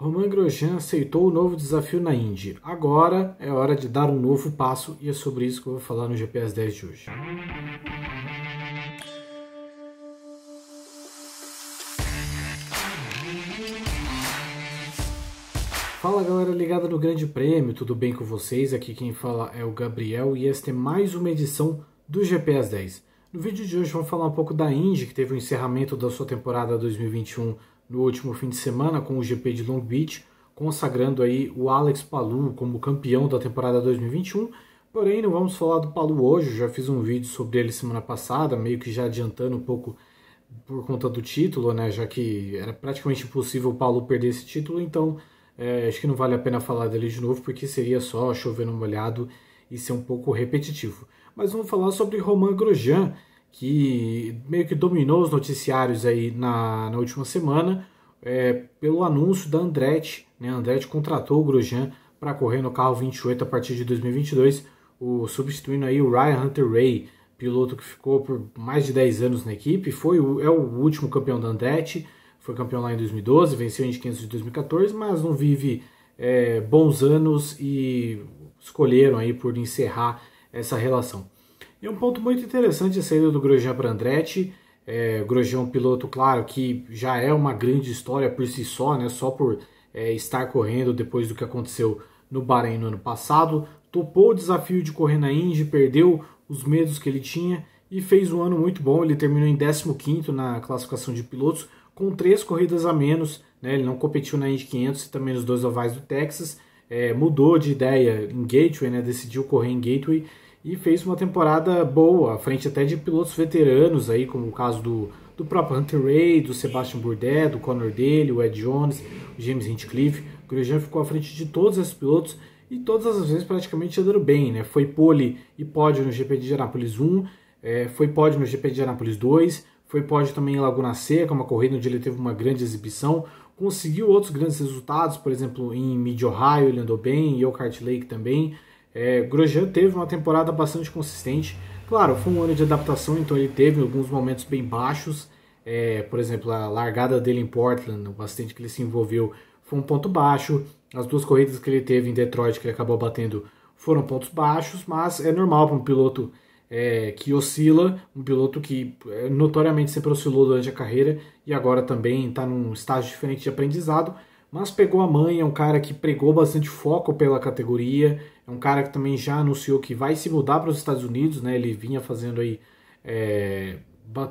Romain Grosjean aceitou o novo desafio na Indy. Agora é hora de dar um novo passo e é sobre isso que eu vou falar no GPS 10 de hoje. Fala galera ligada no Grande Prêmio, tudo bem com vocês? Aqui quem fala é o Gabriel e esta é mais uma edição do GPS 10. No vídeo de hoje vamos falar um pouco da Indy, que teve o encerramento da sua temporada 2021 no último fim de semana com o GP de Long Beach, consagrando aí o Alex Palu como campeão da temporada 2021. Porém, não vamos falar do Palu hoje, já fiz um vídeo sobre ele semana passada, meio que já adiantando um pouco por conta do título, né? Já que era praticamente impossível o Palu perder esse título, então é, acho que não vale a pena falar dele de novo, porque seria só chover no molhado e ser um pouco repetitivo. Mas vamos falar sobre Romain Grosjean, que meio que dominou os noticiários aí na, na última semana é, pelo anúncio da Andretti. Né? A Andretti contratou o Grosjean para correr no carro 28 a partir de 2022, o, substituindo aí o Ryan Hunter Ray, piloto que ficou por mais de 10 anos na equipe, foi o, é o último campeão da Andretti, foi campeão lá em 2012, venceu em 500 de 2014, mas não vive é, bons anos e escolheram aí por encerrar essa relação. E um ponto muito interessante a saída do Grosjean para Andretti. É, Grosjean é um piloto, claro, que já é uma grande história por si só, né? Só por é, estar correndo depois do que aconteceu no Bahrein no ano passado. Topou o desafio de correr na Indy, perdeu os medos que ele tinha e fez um ano muito bom. Ele terminou em 15 na classificação de pilotos, com três corridas a menos. Né? Ele não competiu na Indy 500 e também nos dois ovais do Texas. É, mudou de ideia em Gateway, né? decidiu correr em Gateway e fez uma temporada boa, à frente até de pilotos veteranos, aí, como o caso do, do próprio Hunter Ray, do Sebastian Bourdais, do Conor dele, o Ed Jones, o James Hinchcliffe. O Grosjean ficou à frente de todos esses pilotos e todas as vezes praticamente andando bem. Né? Foi pole e pódio no GP de Anápolis 1, é, foi pódio no GP de Anápolis 2, foi pódio também em Laguna Seca, uma corrida onde ele teve uma grande exibição. Conseguiu outros grandes resultados, por exemplo, em Mid-Ohio ele andou bem, e Elkhart Lake também é, Grosjean teve uma temporada bastante consistente. Claro, foi um ano de adaptação, então ele teve alguns momentos bem baixos. É, por exemplo, a largada dele em Portland, o bastante que ele se envolveu, foi um ponto baixo. As duas corridas que ele teve em Detroit, que ele acabou batendo, foram pontos baixos, mas é normal para um piloto é, que oscila, um piloto que é, notoriamente sempre oscilou durante a carreira e agora também está num estágio diferente de aprendizado mas pegou a mãe, é um cara que pregou bastante foco pela categoria, é um cara que também já anunciou que vai se mudar para os Estados Unidos, né? Ele vinha fazendo aí, é,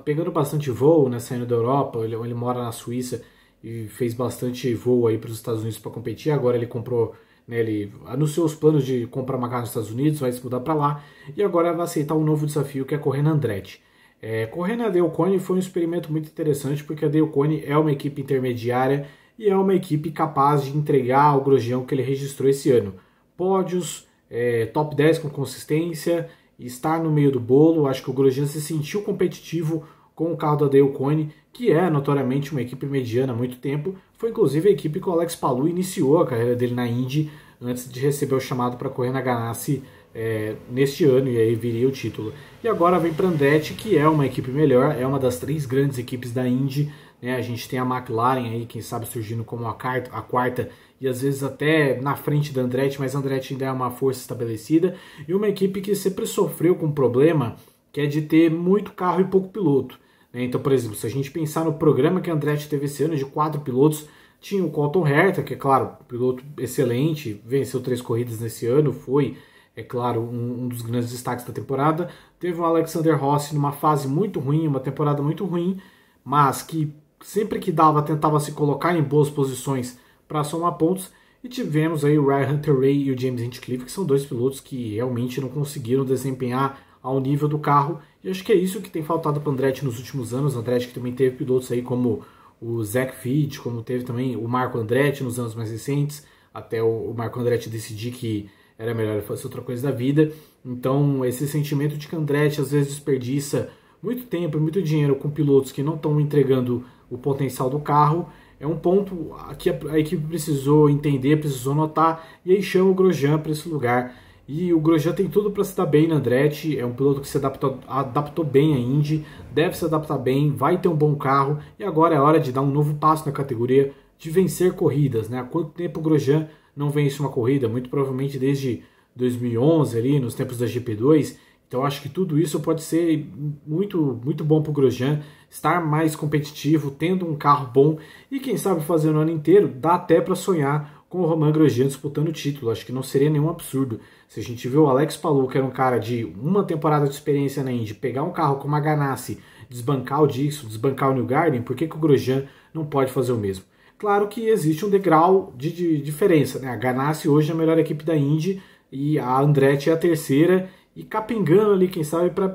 pegando bastante voo, né? Saindo da Europa, ele, ele mora na Suíça e fez bastante voo aí para os Estados Unidos para competir. Agora ele comprou, né? Ele anunciou os planos de comprar uma casa nos Estados Unidos, vai se mudar para lá e agora vai aceitar um novo desafio que é correr na Andretti. É, correr na Dale foi um experimento muito interessante porque a Dale Cone é uma equipe intermediária e é uma equipe capaz de entregar o Grosjean que ele registrou esse ano. Pódios, é, top 10 com consistência, estar no meio do bolo. Acho que o Grosjean se sentiu competitivo com o carro da Dale Coyne, que é notoriamente uma equipe mediana há muito tempo. Foi inclusive a equipe que o Alex Palu iniciou a carreira dele na Indy antes de receber o chamado para correr na Ganassi é, neste ano, e aí viria o título. E agora vem para Andretti, que é uma equipe melhor, é uma das três grandes equipes da Indy né? A gente tem a McLaren aí, quem sabe, surgindo como a, quarta, a quarta e às vezes até na frente da Andretti, mas a Andretti ainda é uma força estabelecida. E uma equipe que sempre sofreu com um problema que é de ter muito carro e pouco piloto. Né? Então, por exemplo, se a gente pensar no programa que a Andretti teve esse ano de quatro pilotos, tinha o Colton Herta, que é claro, piloto excelente, venceu três corridas nesse ano, foi é claro, um, um, dos grandes destaques da temporada. Teve o Alexander Rossi numa fase muito ruim, uma temporada muito ruim, mas que sempre que dava, tentava se colocar em boas posições para somar pontos. E tivemos aí o Ryan Hunter Ray e o James Hinchcliffe, que são dois pilotos que realmente não conseguiram desempenhar ao nível do carro. E acho que é isso que tem faltado para o Andretti nos últimos anos. Andretti que também teve pilotos aí como o Zach Fitt como teve também o Marco Andretti nos anos mais recentes, até o Marco Andretti decidir que era melhor fazer outra coisa da vida. Então, esse sentimento de que Andretti às vezes desperdiça muito tempo e muito dinheiro com pilotos que não estão entregando o potencial do carro. É um ponto que a, equipe precisou entender, precisou notar, e aí chama o Grosjean para esse lugar. E o Grosjean tem tudo para se dar bem na Andretti, é um piloto que se adaptou, adaptou bem à Indy, deve se adaptar bem, vai ter um bom carro, e agora é hora de dar um novo passo na categoria, de vencer corridas. Né? Há quanto tempo o Grosjean não vence uma corrida? Muito provavelmente desde 2011, ali, nos tempos da GP2, então acho que tudo isso pode ser muito muito bom para o Grosjean estar mais competitivo, tendo um carro bom e quem sabe fazer o ano inteiro dá até para sonhar com o Romain Grosjean disputando o título. Acho que não seria nenhum absurdo se a gente vê o Alex Palou, que era um cara de uma temporada de experiência na Indy, pegar um carro como a Ganassi, desbancar o Dixon, desbancar o New Garden, por que, que o Grosjean não pode fazer o mesmo? Claro que existe um degrau de, de diferença. Né? A Ganassi hoje é a melhor equipe da Indy e a Andretti é a terceira e capengando ali, quem sabe, para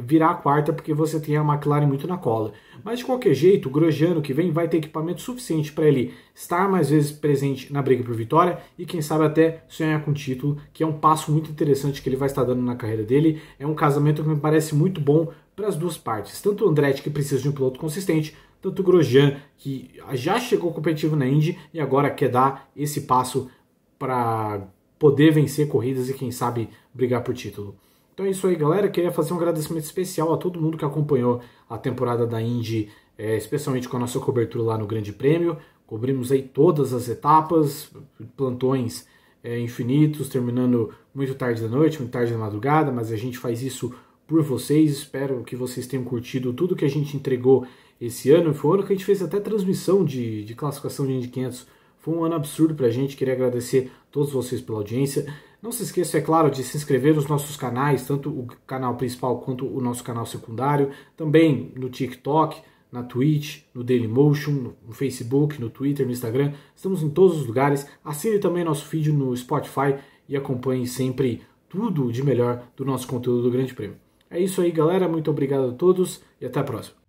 virar a quarta, porque você tem a McLaren muito na cola. Mas de qualquer jeito, o Grosjeano que vem vai ter equipamento suficiente para ele estar mais vezes presente na briga por vitória e quem sabe até sonhar com o título, que é um passo muito interessante que ele vai estar dando na carreira dele. É um casamento que me parece muito bom para as duas partes, tanto o Andretti que precisa de um piloto consistente, tanto o Grosjean que já chegou competitivo na Indy e agora quer dar esse passo para poder vencer corridas e, quem sabe, brigar por título. Então é isso aí, galera. Queria fazer um agradecimento especial a todo mundo que acompanhou a temporada da Indy, é, especialmente com a nossa cobertura lá no Grande Prêmio. Cobrimos aí todas as etapas, plantões é, infinitos, terminando muito tarde da noite, muito tarde da madrugada, mas a gente faz isso por vocês. Espero que vocês tenham curtido tudo que a gente entregou esse ano. Foi o ano que a gente fez até transmissão de, de classificação de Indy 500 foi um ano absurdo para a gente. Queria agradecer a todos vocês pela audiência. Não se esqueça, é claro, de se inscrever nos nossos canais, tanto o canal principal quanto o nosso canal secundário. Também no TikTok, na Twitch, no Dailymotion, no Facebook, no Twitter, no Instagram. Estamos em todos os lugares. Assine também nosso vídeo no Spotify e acompanhe sempre tudo de melhor do nosso conteúdo do Grande Prêmio. É isso aí, galera. Muito obrigado a todos e até a próxima.